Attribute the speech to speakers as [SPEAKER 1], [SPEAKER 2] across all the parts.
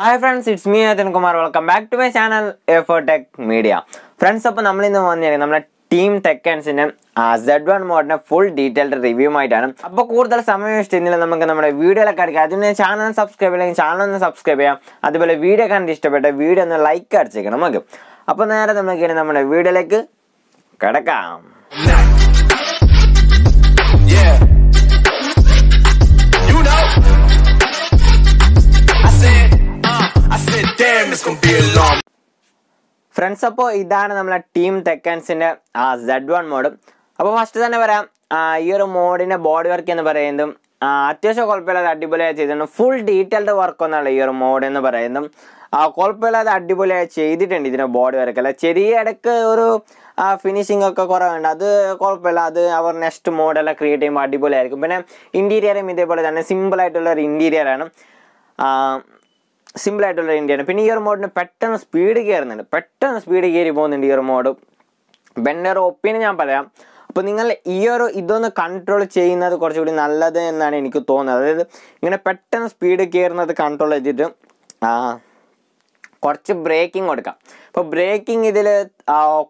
[SPEAKER 1] hi friends it's me Nithin Kumar welcome back to my channel എഫോ tech media friends അപ്പോൾ നമ്മൾ ഇന്ന് വന്നിരിക്കുന്നത് നമ്മുടെ ടീം ടെക്കൻസിൻ്റെ സെഡ് വൺ മോഡിൻ്റെ ഫുൾ ഡീറ്റെയിൽഡ് റിവ്യൂ ആയിട്ടാണ് അപ്പോൾ കൂടുതൽ സമയം ഇഷ്ടമില്ല നമുക്ക് നമ്മുടെ വീഡിയോയിലൊക്കെ അടിക്കാം അതിന് ചാനൽ സബ്സ്ക്രൈബ് ചെയ്യാം ചാനൽ ഒന്ന് സബ്സ്ക്രൈബ് ചെയ്യാം അതുപോലെ വീഡിയോ കണ്ട് ഇഷ്ടപ്പെട്ട വീഡിയോ ഒന്ന് ലൈക്ക് അടിച്ചേക്കണം നമുക്ക് അപ്പോൾ നേരെ നമുക്ക് നമ്മുടെ വീഡിയോയിലേക്ക് കിടക്കാം ഫ്രണ്ട്സ് അപ്പോൾ ഇതാണ് നമ്മളെ ടീം തെക്കൻസിൻ്റെ ആ സെഡ് വൺ മോഡ് അപ്പോൾ ഫസ്റ്റ് തന്നെ പറയാം ഈ ഒരു മോഡിൻ്റെ ബോഡി വർക്ക് എന്ന് പറയുന്നതും അത്യാവശ്യം കുഴപ്പമില്ലാതെ അടിപൊളിയായി ചെയ്തിട്ടുണ്ട് ഫുൾ ഡീറ്റെയിൽഡ് വർക്ക് ഒന്നല്ല ഈ ഒരു മോഡ് എന്ന് പറയുന്നതും കുഴപ്പമില്ലാതെ അടിപൊളിയായി ചെയ്തിട്ടുണ്ട് ഇതിൻ്റെ ബോഡി വർക്ക് അല്ല ചെറിയ ഇടയ്ക്ക് ഒരു ഫിനിഷിംഗ് ഒക്കെ കുറവുണ്ട് അത് കുഴപ്പമില്ല അത് അവർ നെക്സ്റ്റ് മോഡെല്ലാം ക്രിയേറ്റ് ചെയ്യുമ്പോൾ അടിപൊളിയായിരിക്കും പിന്നെ ഇൻറ്റീരിയറും ഇതേപോലെ തന്നെ സിമ്പിളായിട്ടുള്ള ഒരു ഇൻറ്റീരിയറാണ് സിമ്പിളായിട്ടുള്ള വണ്ടിയാണ് പിന്നെ ഈ ഒരു മോഡിന് പെട്ടെന്ന് സ്പീഡ് കയറുന്നുണ്ട് പെട്ടെന്ന് സ്പീഡ് കയറി പോകുന്നുണ്ട് ഈ ഒരു മോഡ് ബെന്നർ ഒപ്പീനിയൻ ഞാൻ പറയാം അപ്പോൾ നിങ്ങൾ ഈ ഒരു ഇതൊന്ന് കൺട്രോൾ ചെയ്യുന്നത് കുറച്ചുകൂടി നല്ലത് എന്നാണ് എനിക്ക് തോന്നുന്നത് അതായത് ഇങ്ങനെ പെട്ടെന്ന് സ്പീഡ് കയറുന്നത് കൺട്രോൾ ചെയ്തിട്ട് കുറച്ച് ബ്രേക്കിംഗ് കൊടുക്കാം അപ്പോൾ ബ്രേക്കിംഗ് ഇതിൽ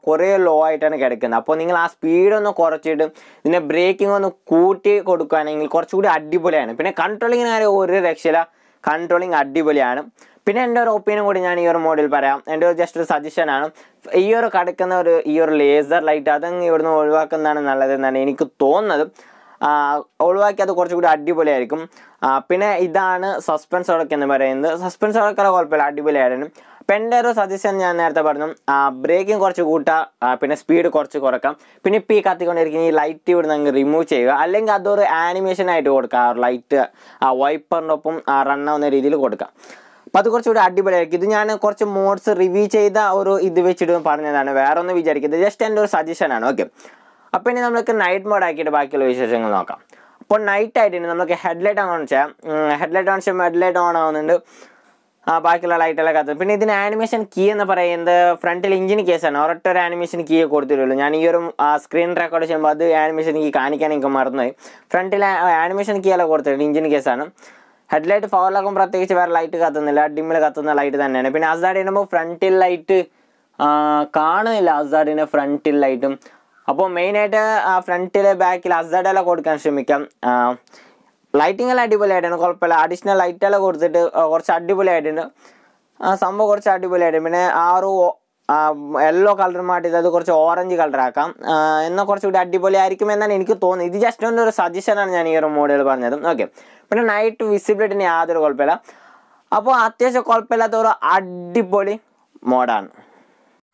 [SPEAKER 1] കുറേ ലോ ആയിട്ടാണ് കിടക്കുന്നത് അപ്പോൾ നിങ്ങൾ ആ സ്പീഡ് ഒന്ന് കുറച്ചിട്ട് ഇതിൻ്റെ ബ്രേക്കിംഗ് ഒന്ന് കൂട്ടി കൊടുക്കുകയാണെങ്കിൽ കുറച്ചുകൂടി അടിപൊളിയാണ് പിന്നെ കൺട്രോളിങ്ങിനെ ഒരു രക്ഷയില്ല കൺട്രോളിങ് അടിപൊളിയാണ് പിന്നെ എൻ്റെ ഒരു ഒപ്പീനിയൻ കൂടി ഞാൻ ഈ ഒരു മോഡൽ പറയാം എൻ്റെ ഒരു ജസ്റ്റ് ഒരു സജഷനാണ് ഈ ഒരു കിടക്കുന്ന ഒരു ഈ ഒരു ലേസർ ലൈറ്റ് അതങ്ങ് ഇവിടുന്ന് ഒഴിവാക്കുന്നതാണ് നല്ലതെന്നാണ് എനിക്ക് തോന്നുന്നത് ഒഴിവാക്കി അത് കുറച്ചുകൂടി അടിപൊളിയായിരിക്കും പിന്നെ ഇതാണ് സസ്പെൻസ് ഉടക്കെന്ന് പറയുന്നത് സസ്പെൻസ് അടക്കല കുഴപ്പമില്ല അടിപൊളിയായിരുന്നു പെൻഡേറോ സജഷൻ ഞാൻ നേരത്തെ പറഞ്ഞു ബ്രേക്കിംഗ് കുറച്ച് കൂട്ടുക പിന്നെ സ്പീഡ് കുറച്ച് കുറക്കാം പിന്നെ ഇപ്പോൾ ഈ കത്തിക്കൊണ്ടിരിക്കുന്ന ഈ ലൈറ്റ് ഇവിടെ നിങ്ങൾക്ക് റിമൂവ് ചെയ്യുക അല്ലെങ്കിൽ അതൊരു ആനിമേഷൻ ആയിട്ട് കൊടുക്കുക ലൈറ്റ് ആ വൈപ്പറിനൊപ്പം ആ റണ്ണാവുന്ന രീതിയിൽ കൊടുക്കാം അപ്പോൾ അത് കുറച്ചുകൂടി അടിപൊളിയായിരിക്കും ഇത് ഞാൻ കുറച്ച് മോഡ്സ് റിവ്യൂ ചെയ്ത ഒരു ഇത് വെച്ചിട്ട് പറഞ്ഞതാണ് വേറെ ഒന്നും വിചാരിക്കുന്നത് ജസ്റ്റ് എൻ്റെ ഒരു സജഷനാണ് ഓക്കെ അപ്പോൾ ഇനി നമുക്ക് നൈറ്റ് മോഡ് ആക്കിയിട്ട് ബാക്കിയുള്ള വിശേഷങ്ങൾ നോക്കാം അപ്പോൾ നൈറ്റ് ആയിട്ട് നമുക്ക് ഹെഡ്ലൈറ്റ് ഓൺ ചെയ്യാം ഹെഡ്ലൈറ്റ് ഓൺ ചെയ്യുമ്പോൾ ഹെഡ്ലൈറ്റ് ഓൺ ആവുന്നുണ്ട് ബാക്കിയുള്ള ലൈറ്റുള്ള കത്തും പിന്നെ ഇതിന് ആനിമേഷൻ കീ എന്ന് പറയുന്നത് ഫ്രണ്ടിൽ ഇഞ്ചിന് കേസാണ് ഒരൊറ്റ ഒരു ആനിമേഷൻ കീ കൊടുത്തിട്ടുള്ളൂ ഞാൻ ഈ ഒരു സ്ക്രീൻ റെക്കോർഡ് ചെയ്യുമ്പോൾ അത് ആനിമേഷൻ കീ കാണിക്കാൻ എനിക്ക് മറന്നുപോയി ഫ്രണ്ടിൽ ആനിമേഷൻ കീ അല്ല കൊടുത്തിട്ടുണ്ട് ഇഞ്ചിന് കേസാണ് ഹെഡ്ലൈറ്റ് പവറിലാക്കുമ്പോൾ പ്രത്യേകിച്ച് വേറെ ലൈറ്റ് കത്തുന്നില്ല ഡിമ്മിൽ കത്തുന്ന ലൈറ്റ് തന്നെയാണ് പിന്നെ അസാഡ് ചെയ്യുമ്പോൾ ഫ്രണ്ടിൽ ലൈറ്റ് കാണുന്നില്ല അസാഡിൻ്റെ ഫ്രണ്ടിൽ ലൈറ്റും അപ്പോൾ മെയിനായിട്ട് ആ ഫ്രണ്ടിൽ ബാക്കിൽ എല്ലാം കൊടുക്കാൻ ശ്രമിക്കാം ലൈറ്റിംഗ് എല്ലാം അടിപൊളിയായിട്ടാണ് കുഴപ്പമില്ല അഡീഷണൽ എല്ലാം കൊടുത്തിട്ട് കുറച്ച് അടിപൊളിയായിട്ടുണ്ട് ആ സംഭവം കുറച്ച് അടിപൊളിയായിട്ടുണ്ട് പിന്നെ ആറ് യെല്ലോ കളർ മാറ്റിയത് അത് കുറച്ച് ഓറഞ്ച് ആക്കാം എന്നാൽ കുറച്ചുകൂടി അടിപൊളിയായിരിക്കും എന്നാണ് എനിക്ക് തോന്നുന്നത് ഇത് ജസ്റ്റ് ഒരു സജഷനാണ് ഞാൻ ഈ ഒരു മോഡൽ പറഞ്ഞത് ഓക്കെ പിന്നെ നൈറ്റ് വിസിബിലിറ്റിന് യാതൊരു കുഴപ്പമില്ല അപ്പോൾ അത്യാവശ്യം കുഴപ്പമില്ലാത്ത ഒരു അടിപൊളി മോഡാണ്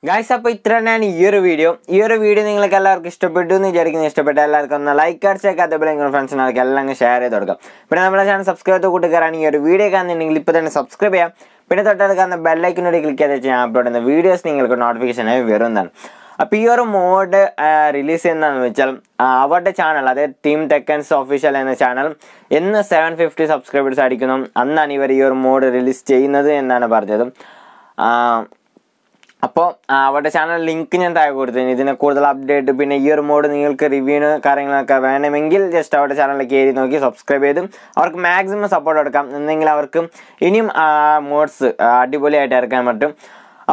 [SPEAKER 1] ഗായ്സ് അപ്പോൾ ഇത്ര തന്നെയാണ് ഈ ഒരു വീഡിയോ ഈ ഒരു വീഡിയോ നിങ്ങൾക്ക് എല്ലാവർക്കും ഇഷ്ടപ്പെട്ടു എന്ന് വിചാരിക്കുന്നു ഇഷ്ടപ്പെട്ട എല്ലാവർക്കും ഒന്ന് ലൈക്ക് അടിച്ചേക്കാം അതേപോലെ നിങ്ങളുടെ ഫ്രണ്ട്സിനൊക്കെ എല്ലാം അങ്ങ് ഷെയർ ചെയ്ത് കൊടുക്കാം പിന്നെ നമ്മുടെ ചാനൽ സബ്സ്ക്രൈബ് കൂട്ടുകാരാണ് ഈ ഒരു വീഡിയോ കാണുന്നുണ്ടെങ്കിൽ ഇപ്പോൾ തന്നെ സബ്സ്ക്രൈബ് ചെയ്യാം പിന്നെ തൊട്ടടുക്കാവുന്ന ബെല്ലൈക്കിനോട് ക്ലിക്ക് ചെയ്ത് വെച്ചാൽ അപ്ലോഡ് ചെയ്യുന്ന വീഡിയോസ് നിങ്ങൾക്ക് നോട്ടിഫിക്കേഷനായി വരുന്നതാണ് അപ്പോൾ ഈ ഒരു മോഡ് റിലീസ് ചെയ്യുന്നതെന്ന് വെച്ചാൽ അവരുടെ ചാനൽ അതായത് ടീം ടെക്കൻസ് ഒഫീഷ്യൽ എന്ന ചാനൽ എന്ന് സെവൻ ഫിഫ്റ്റി സബ്സ്ക്രൈബേഴ്സ് അടിക്കുന്നു അന്നാണ് ഇവർ ഈ ഒരു മോഡ് റിലീസ് ചെയ്യുന്നത് എന്നാണ് പറഞ്ഞത് അപ്പോൾ അവരുടെ ചാനൽ ലിങ്ക് ഞാൻ താഴെ കൊടുത്തിരുന്നു ഇതിനെ കൂടുതൽ അപ്ഡേറ്റ് പിന്നെ ഈ ഒരു മോഡ് നിങ്ങൾക്ക് റിവ്യൂ കാര്യങ്ങളൊക്കെ വേണമെങ്കിൽ ജസ്റ്റ് അവരുടെ ചാനലിലേക്ക് കയറി നോക്കി സബ്സ്ക്രൈബ് ചെയ്തും അവർക്ക് മാക്സിമം സപ്പോർട്ട് കൊടുക്കാം എന്നെങ്കിൽ അവർക്ക് ഇനിയും മോഡ്സ് അടിപൊളിയായിട്ട് ഇറക്കാൻ പറ്റും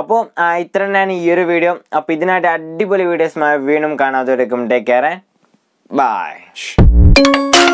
[SPEAKER 1] അപ്പോൾ ഇത്ര തന്നെയാണ് ഈ ഒരു വീഡിയോ അപ്പോൾ ഇതിനായിട്ട് അടിപൊളി വീഡിയോസ് വീണ്ടും കാണാത്തവരേക്കും ടേക്ക് കെയർ ബൈ